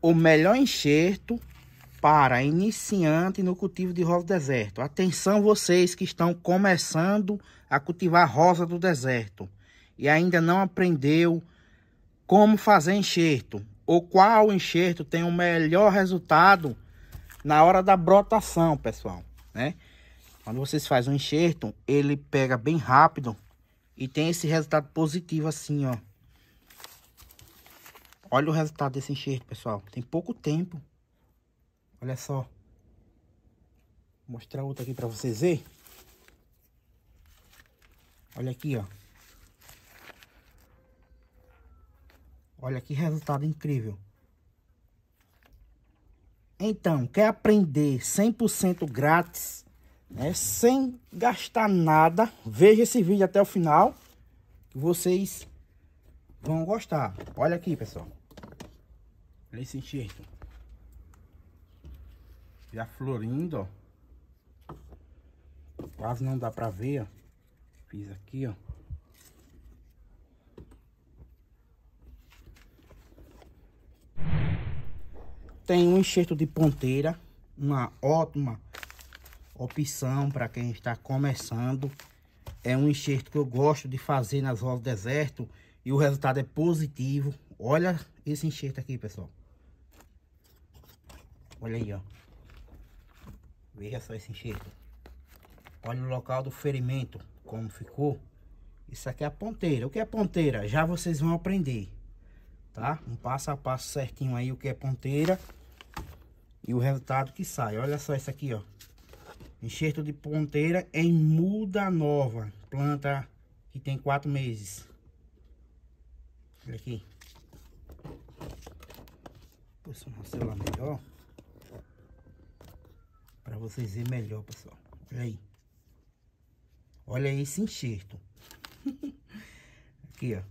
o melhor enxerto para iniciante no cultivo de rosa do deserto. Atenção vocês que estão começando a cultivar rosa do deserto e ainda não aprendeu como fazer enxerto ou qual enxerto tem o melhor resultado na hora da brotação, pessoal, né? Quando vocês fazem um enxerto, ele pega bem rápido e tem esse resultado positivo assim, ó. Olha o resultado desse enxerto, pessoal. Tem pouco tempo. Olha só. Vou mostrar outra aqui para vocês verem. Olha aqui, ó. Olha que resultado incrível. Então, quer aprender 100% grátis, né? Sem gastar nada. Veja esse vídeo até o final. Que vocês vão gostar. Olha aqui, pessoal. Olha esse enxerto. Já florindo, ó. Quase não dá pra ver, ó. Fiz aqui, ó. Tem um enxerto de ponteira, uma ótima opção para quem está começando. É um enxerto que eu gosto de fazer nas rolas do deserto e o resultado é positivo. Olha esse enxerto aqui, pessoal. Olha aí, ó. Veja só esse enxerto. Olha o local do ferimento, como ficou. Isso aqui é a ponteira. O que é ponteira? Já vocês vão aprender, tá? Um passo a passo certinho aí o que é ponteira e o resultado que sai. Olha só isso aqui, ó. Enxerto de ponteira em muda nova, planta que tem quatro meses. Olha aqui. Vou posicionar o celular melhor. Para vocês verem melhor, pessoal. Olha aí. Olha esse enxerto. aqui, ó.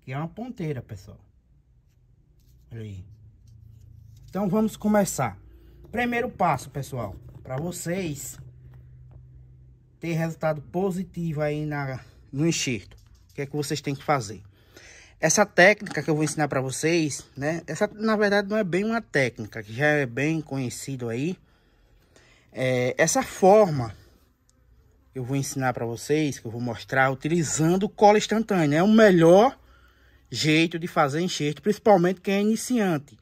Aqui é uma ponteira, pessoal. Olha aí. Então, vamos começar. Primeiro passo, pessoal. Para vocês ter resultado positivo aí na, no enxerto. O que é que vocês têm que fazer? Essa técnica que eu vou ensinar para vocês, né? Essa, na verdade, não é bem uma técnica, que já é bem conhecido aí. É, essa forma eu vou ensinar para vocês, que eu vou mostrar utilizando cola instantânea. É o melhor jeito de fazer enxerto, principalmente quem é iniciante.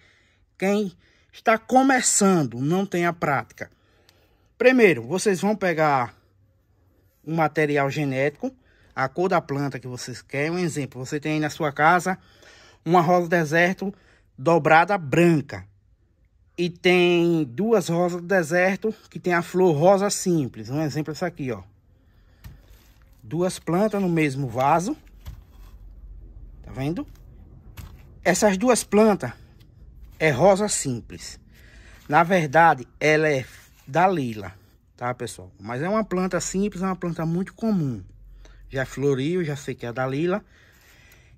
Quem está começando, não tem a prática. Primeiro, vocês vão pegar um material genético a cor da planta que vocês querem. Um exemplo, você tem aí na sua casa uma rosa deserto dobrada branca. E tem duas rosas do deserto que tem a flor rosa simples. Um exemplo é essa aqui, ó. Duas plantas no mesmo vaso. Tá vendo? Essas duas plantas é rosa simples. Na verdade, ela é da lila, tá, pessoal? Mas é uma planta simples, é uma planta muito comum já floriu, já sei que é da lila.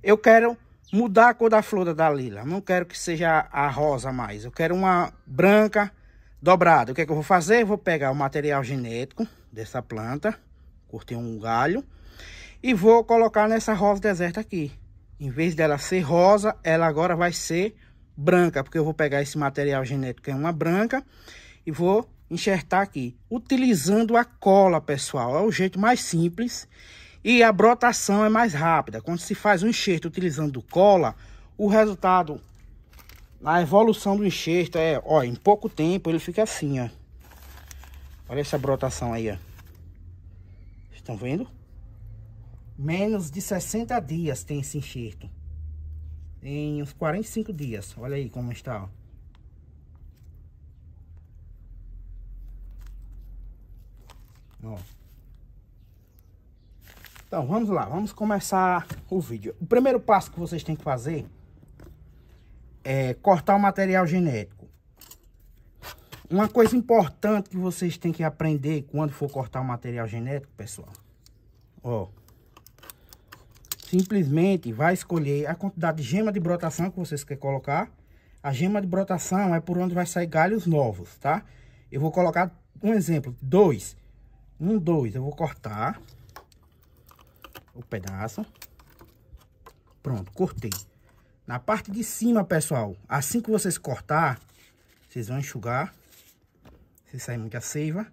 Eu quero mudar a cor da flor da Dalila. Não quero que seja a rosa mais. Eu quero uma branca dobrada. O que é que eu vou fazer? Eu vou pegar o material genético dessa planta. Cortei um galho. E vou colocar nessa rosa deserta aqui. Em vez dela ser rosa, ela agora vai ser branca. Porque eu vou pegar esse material genético, que é uma branca. E vou enxertar aqui. Utilizando a cola, pessoal. É o jeito mais simples e a brotação é mais rápida. Quando se faz um enxerto utilizando cola, o resultado na evolução do enxerto é, ó, em pouco tempo ele fica assim, ó. Olha essa brotação aí, ó. Estão vendo? Menos de 60 dias tem esse enxerto. Em uns 45 dias. Olha aí como está, ó. Ó. Então, vamos lá, vamos começar o vídeo. O primeiro passo que vocês têm que fazer é cortar o material genético. Uma coisa importante que vocês têm que aprender quando for cortar o material genético, pessoal, ó, simplesmente vai escolher a quantidade de gema de brotação que vocês querem colocar. A gema de brotação é por onde vai sair galhos novos, tá? Eu vou colocar um exemplo, dois. Um, dois, eu vou cortar o pedaço. Pronto, cortei. Na parte de cima, pessoal, assim que vocês cortar, vocês vão enxugar. Se sair muita seiva.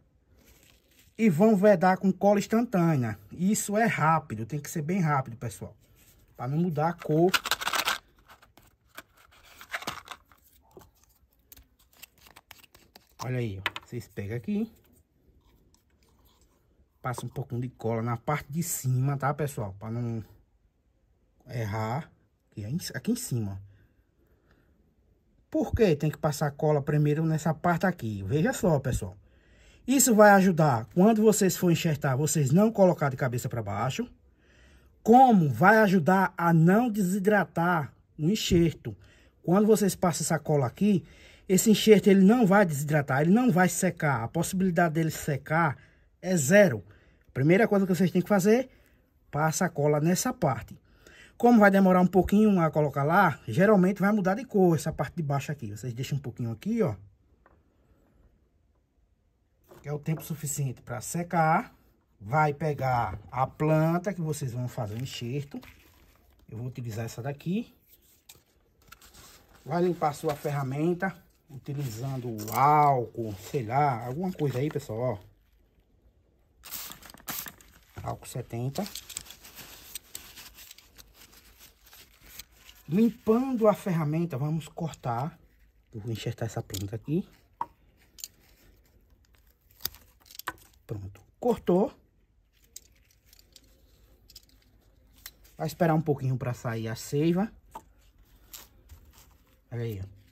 E vão vedar com cola instantânea. Isso é rápido, tem que ser bem rápido, pessoal. Para não mudar a cor Olha aí, vocês pegam aqui, passa um pouco de cola na parte de cima, tá, pessoal? Para não errar. Aqui, é em cima. Por que tem que passar cola primeiro nessa parte aqui? Veja só, pessoal. Isso vai ajudar quando vocês for enxertar, vocês não colocar de cabeça para baixo. Como vai ajudar a não desidratar o enxerto. Quando vocês passam essa cola aqui, esse enxerto ele não vai desidratar, ele não vai secar. A possibilidade dele secar é zero. Primeira coisa que vocês têm que fazer, passa a cola nessa parte. Como vai demorar um pouquinho a colocar lá, geralmente vai mudar de cor essa parte de baixo aqui. Vocês deixam um pouquinho aqui, ó. Que é o tempo suficiente para secar. Vai pegar a planta que vocês vão fazer o enxerto. Eu vou utilizar essa daqui. Vai limpar sua ferramenta utilizando álcool, sei lá, alguma coisa aí, pessoal, ó álcool 70. Limpando a ferramenta, vamos cortar. Eu vou enxertar essa planta aqui. Pronto. Cortou. Vai esperar um pouquinho para sair a seiva. Olha aí, ó.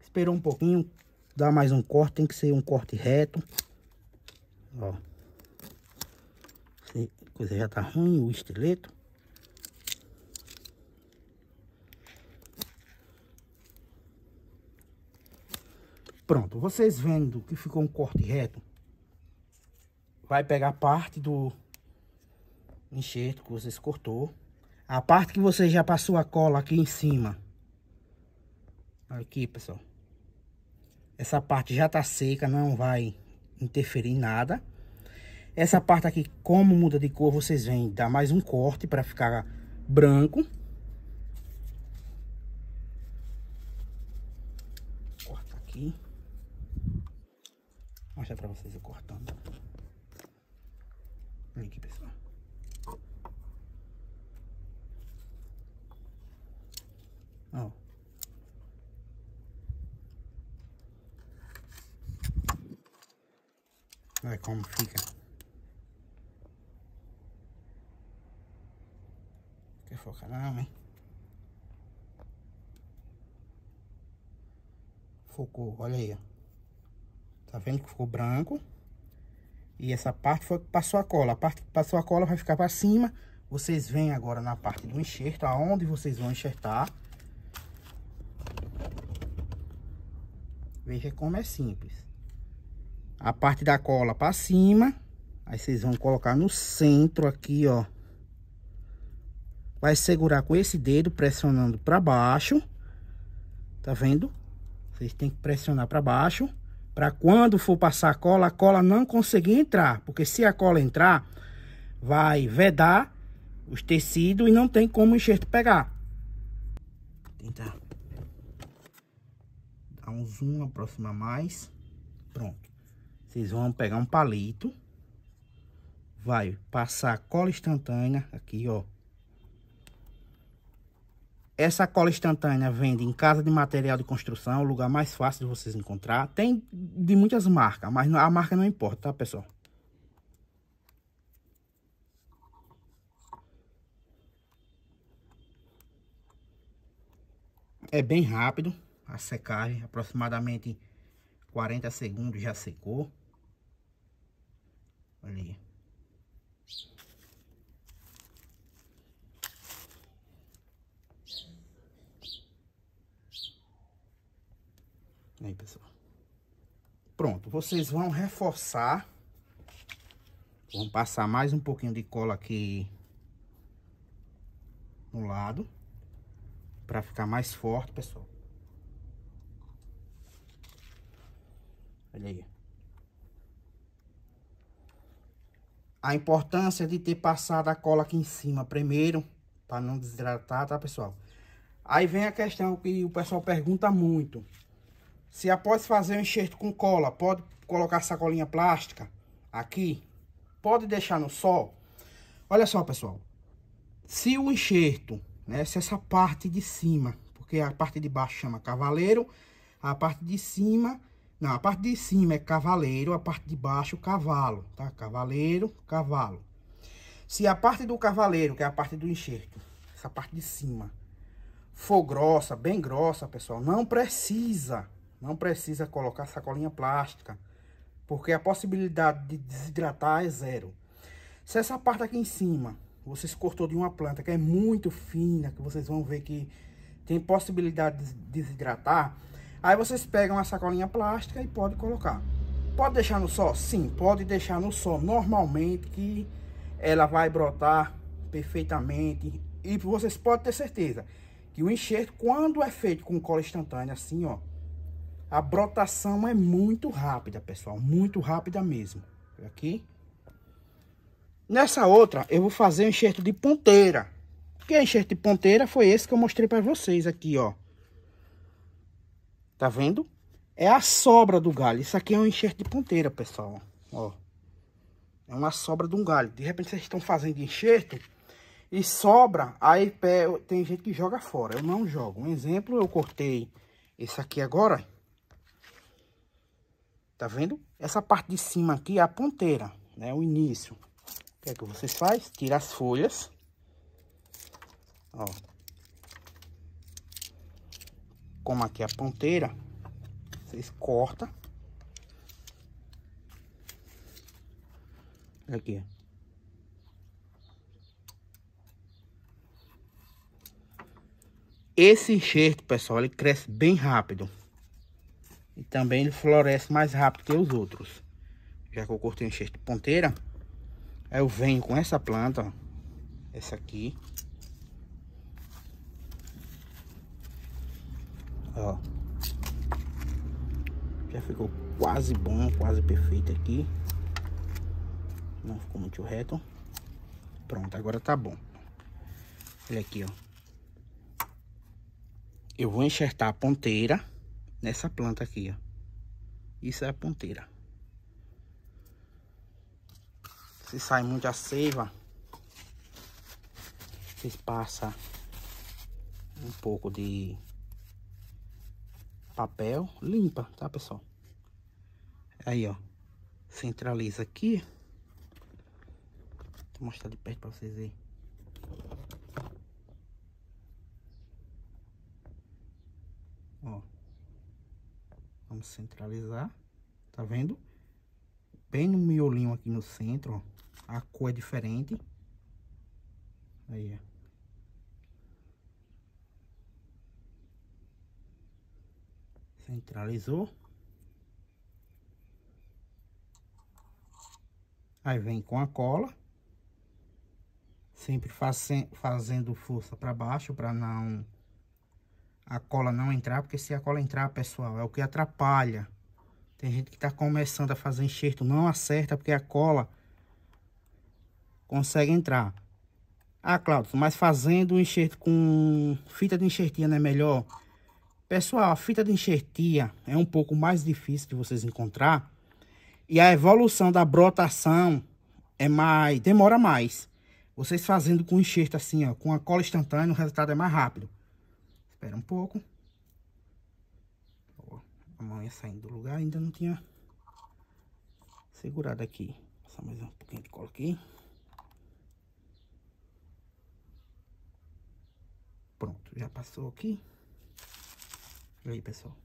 Esperou um pouquinho, dá mais um corte, tem que ser um corte reto. Ó coisa já tá ruim, o estilete. Pronto, vocês vendo que ficou um corte reto, vai pegar parte do enxerto que vocês cortou. A parte que você já passou a cola aqui em cima. Aqui, pessoal. Essa parte já tá seca, não vai interferir em nada. Essa parte aqui, como muda de cor, vocês vêm dar mais um corte para ficar branco. Corta aqui. Vou mostrar para vocês eu cortando. Olha aqui, pessoal. Ó. Olha como fica. caramba hein Focou, olha aí, ó. Tá vendo que ficou branco? E essa parte foi que passou a cola. A parte que passou a cola vai ficar pra cima. Vocês vêm agora na parte do enxerto, aonde vocês vão enxertar. Veja como é simples. A parte da cola pra cima. Aí vocês vão colocar no centro aqui, ó vai segurar com esse dedo pressionando para baixo. Tá vendo? Vocês têm que pressionar para baixo para quando for passar a cola, a cola não conseguir entrar, porque se a cola entrar, vai vedar os tecidos e não tem como o enxerto pegar. Tentar dar um zoom, aproximar mais. Pronto. Vocês vão pegar um palito, vai passar a cola instantânea aqui, ó, essa cola instantânea vende em casa de material de construção, o lugar mais fácil de vocês encontrar. Tem de muitas marcas, mas a marca não importa, tá, pessoal? É bem rápido a secagem, aproximadamente 40 segundos já secou. Olha aí. Aí, pessoal. Pronto, vocês vão reforçar. Vão passar mais um pouquinho de cola aqui no lado. Pra ficar mais forte, pessoal. Olha aí. A importância de ter passado a cola aqui em cima primeiro, para não desidratar, tá, pessoal? Aí vem a questão que o pessoal pergunta muito. Se após fazer o enxerto com cola, pode colocar sacolinha plástica aqui, pode deixar no sol. Olha só, pessoal. Se o enxerto, né, se essa parte de cima, porque a parte de baixo chama cavaleiro, a parte de cima, não, a parte de cima é cavaleiro, a parte de baixo cavalo, tá? Cavaleiro, cavalo. Se a parte do cavaleiro, que é a parte do enxerto, essa parte de cima, for grossa, bem grossa, pessoal, não precisa não precisa colocar sacolinha plástica, porque a possibilidade de desidratar é zero. Se essa parte aqui em cima, vocês cortou de uma planta que é muito fina, que vocês vão ver que tem possibilidade de desidratar, aí vocês pegam a sacolinha plástica e pode colocar. Pode deixar no sol? Sim, pode deixar no sol normalmente que ela vai brotar perfeitamente. E vocês podem ter certeza que o enxerto, quando é feito com cola instantânea, assim ó, a brotação é muito rápida, pessoal. Muito rápida mesmo. Aqui. Nessa outra, eu vou fazer um enxerto de ponteira. Que é enxerto de ponteira foi esse que eu mostrei para vocês aqui, ó. Tá vendo? É a sobra do galho. Isso aqui é um enxerto de ponteira, pessoal. Ó. É uma sobra de um galho. De repente vocês estão fazendo enxerto e sobra, aí tem gente que joga fora. Eu não jogo. Um exemplo, eu cortei esse aqui agora, Tá vendo? Essa parte de cima aqui é a ponteira, né? O início. O que é que você faz? Tira as folhas. Ó. Como aqui é a ponteira, vocês cortam. Aqui, Esse enxerto, pessoal, ele cresce bem rápido. E também ele floresce mais rápido que os outros. Já que eu cortei o enxerto de ponteira, aí eu venho com essa planta, ó, essa aqui. Ó. Já ficou quase bom, quase perfeito aqui. Não ficou muito reto. Pronto, agora tá bom. Olha aqui, ó. Eu vou enxertar a ponteira nessa planta aqui, ó. Isso é a ponteira. Se sai muita seiva, vocês passa um pouco de papel, limpa, tá, pessoal? Aí, ó, centraliza aqui. Vou mostrar de perto pra vocês verem. Vamos centralizar. Tá vendo? Bem no miolinho aqui no centro, ó. A cor é diferente. Aí, ó. Centralizou. Aí vem com a cola. Sempre fazendo força para baixo para não a cola não entrar, porque se a cola entrar, pessoal, é o que atrapalha. Tem gente que está começando a fazer enxerto, não acerta porque a cola consegue entrar. Ah, Claudio, mas fazendo o enxerto com fita de enxertia não é melhor? Pessoal, a fita de enxertia é um pouco mais difícil de vocês encontrar. E a evolução da brotação é mais, demora mais. Vocês fazendo com enxerto assim, ó, com a cola instantânea, o resultado é mais rápido. Espera um pouco. Ó, a mão ia saindo do lugar, ainda não tinha segurado aqui. Passar mais um pouquinho de cola aqui. Pronto, já passou aqui. E aí, pessoal?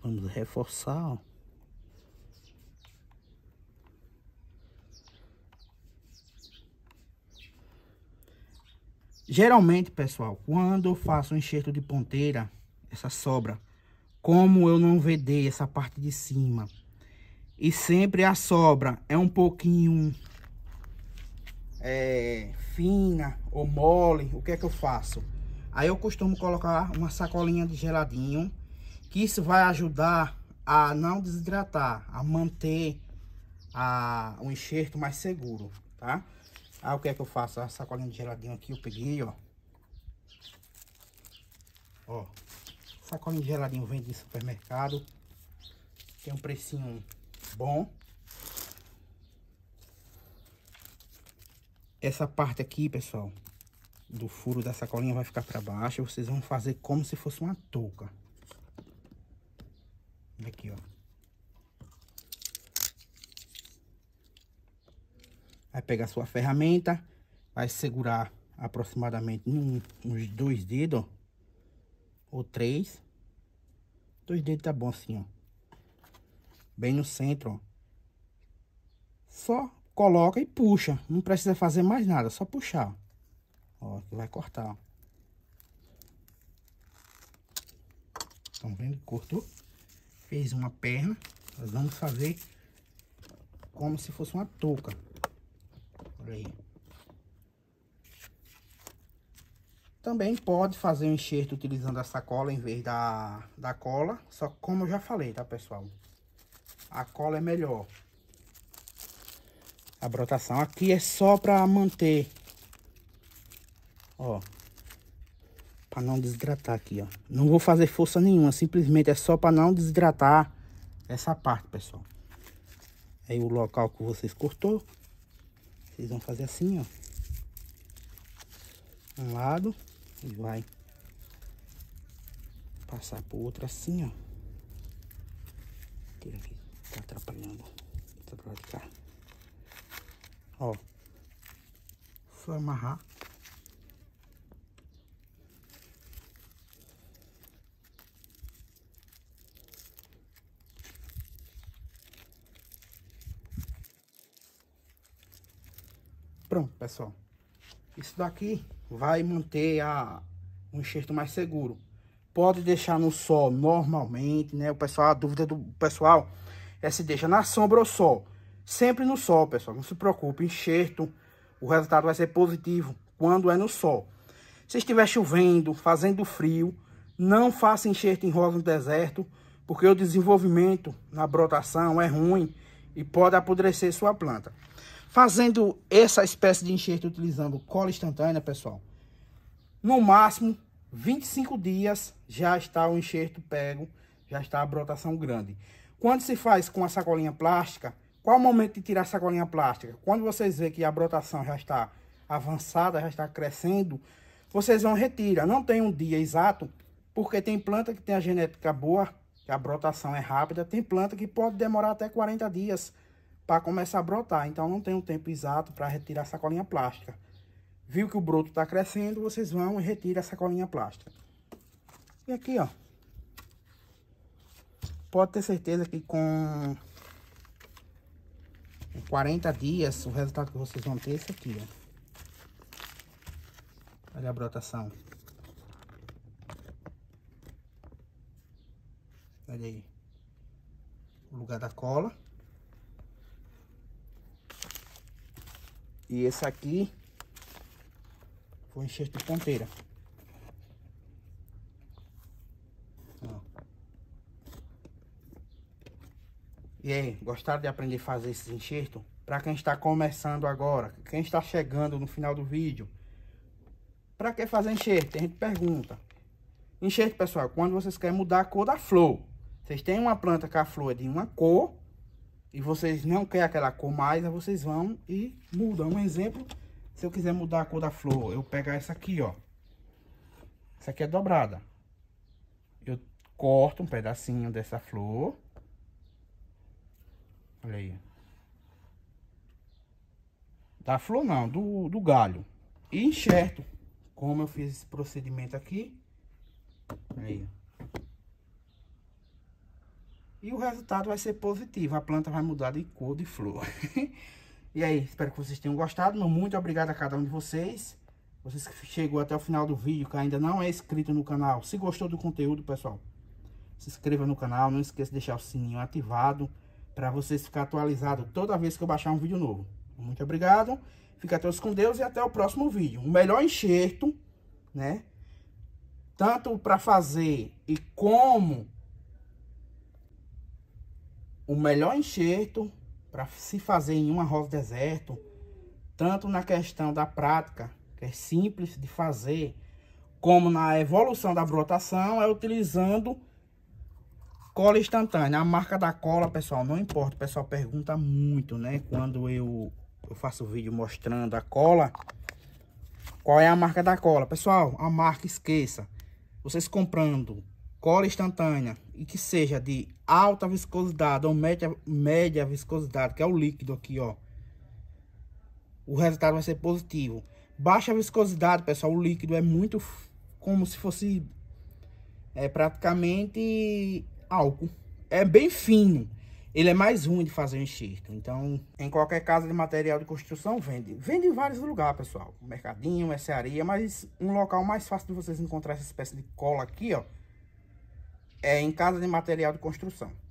Vamos reforçar, ó. Geralmente, pessoal, quando eu faço um enxerto de ponteira, essa sobra, como eu não vedei essa parte de cima, e sempre a sobra é um pouquinho é, fina ou mole, o que é que eu faço? Aí eu costumo colocar uma sacolinha de geladinho, que isso vai ajudar a não desidratar, a manter a, um enxerto mais seguro, tá? Ah, o que é que eu faço? A sacolinha de geladinho aqui eu peguei, ó. Ó. Sacolinha de geladinho vende em supermercado. Tem um precinho bom. Essa parte aqui, pessoal, do furo da sacolinha vai ficar pra baixo. Vocês vão fazer como se fosse uma touca. Aqui, ó. Vai pegar sua ferramenta, vai segurar aproximadamente um, uns dois dedos, ou três. Dois dedos tá bom assim, ó. Bem no centro, ó. Só coloca e puxa. Não precisa fazer mais nada, só puxar. Ó, que vai cortar, ó. Estão vendo? Cortou. Fez uma perna. Nós vamos fazer como se fosse uma touca aí. Também pode fazer o um enxerto utilizando a sacola em vez da, da cola. Só como eu já falei, tá, pessoal? A cola é melhor. A brotação aqui é só para manter. Ó. Para não desidratar aqui, ó. Não vou fazer força nenhuma. Simplesmente é só para não desidratar essa parte, pessoal. Aí é o local que vocês cortou, vocês vão fazer assim, ó. Um lado e vai passar pro outro assim, ó. Tira aqui, tá atrapalhando. Tá pra cá. Ó. Só amarrar Pronto, pessoal. Isso daqui vai manter a, enxerto mais seguro. Pode deixar no sol normalmente, né? O pessoal, a dúvida do pessoal é se deixa na sombra ou sol. Sempre no sol, pessoal. Não se preocupe, enxerto, o resultado vai ser positivo quando é no sol. Se estiver chovendo, fazendo frio, não faça enxerto em rosa no deserto, porque o desenvolvimento na brotação é ruim e pode apodrecer sua planta. Fazendo essa espécie de enxerto utilizando cola instantânea, pessoal, no máximo 25 dias já está o enxerto pego, já está a brotação grande. Quando se faz com a sacolinha plástica, qual o momento de tirar a sacolinha plástica? Quando vocês veem que a brotação já está avançada, já está crescendo, vocês vão retirar. Não tem um dia exato, porque tem planta que tem a genética boa, que a brotação é rápida, tem planta que pode demorar até 40 dias para começar a brotar. Então não tem um tempo exato para retirar a sacolinha plástica. Viu que o broto está crescendo, vocês vão e retiram a sacolinha plástica. E aqui, ó. Pode ter certeza que com 40 dias, o resultado que vocês vão ter é esse aqui, ó. Olha a brotação. Olha aí. O lugar da cola. E esse aqui foi enxerto de ponteira. E aí, gostaram de aprender a fazer esse enxerto? Para quem está começando agora, quem está chegando no final do vídeo, para que fazer enxerto? A gente pergunta. Enxerto, pessoal, quando vocês querem mudar a cor da flor. Vocês têm uma planta que a flor é de uma cor, e vocês não querem aquela cor mais, aí vocês vão e mudam. Um exemplo, se eu quiser mudar a cor da flor, eu pegar essa aqui, ó. Essa aqui é dobrada. Eu corto um pedacinho dessa flor. Olha aí. Da flor não, do, do galho. E enxerto. Como eu fiz esse procedimento aqui. Olha aí. E o resultado vai ser positivo, a planta vai mudar de cor, de flor. e aí, espero que vocês tenham gostado. Muito obrigado a cada um de vocês. Vocês que chegou até o final do vídeo, que ainda não é inscrito no canal. Se gostou do conteúdo, pessoal, se inscreva no canal. Não esqueça de deixar o sininho ativado para vocês ficar atualizado toda vez que eu baixar um vídeo novo. Muito obrigado. Fica todos com Deus e até o próximo vídeo. O melhor enxerto, né? Tanto para fazer e como o melhor enxerto para se fazer em uma rosa deserto, tanto na questão da prática, que é simples de fazer, como na evolução da brotação, é utilizando cola instantânea. A marca da cola, pessoal, não importa. O pessoal pergunta muito, né? Quando eu, eu faço vídeo mostrando a cola, qual é a marca da cola. Pessoal, a marca, esqueça. Vocês comprando cola instantânea e que seja de alta viscosidade ou média, média viscosidade, que é o líquido aqui, ó. O resultado vai ser positivo. Baixa viscosidade, pessoal, o líquido é muito como se fosse é, praticamente álcool. É bem fino. Ele é mais ruim de fazer enxerto. Então, em qualquer casa de material de construção, vende. Vende em vários lugares, pessoal. Mercadinho, mercearia, mas um local mais fácil de vocês encontrar essa espécie de cola aqui, ó é, em casa de material de construção.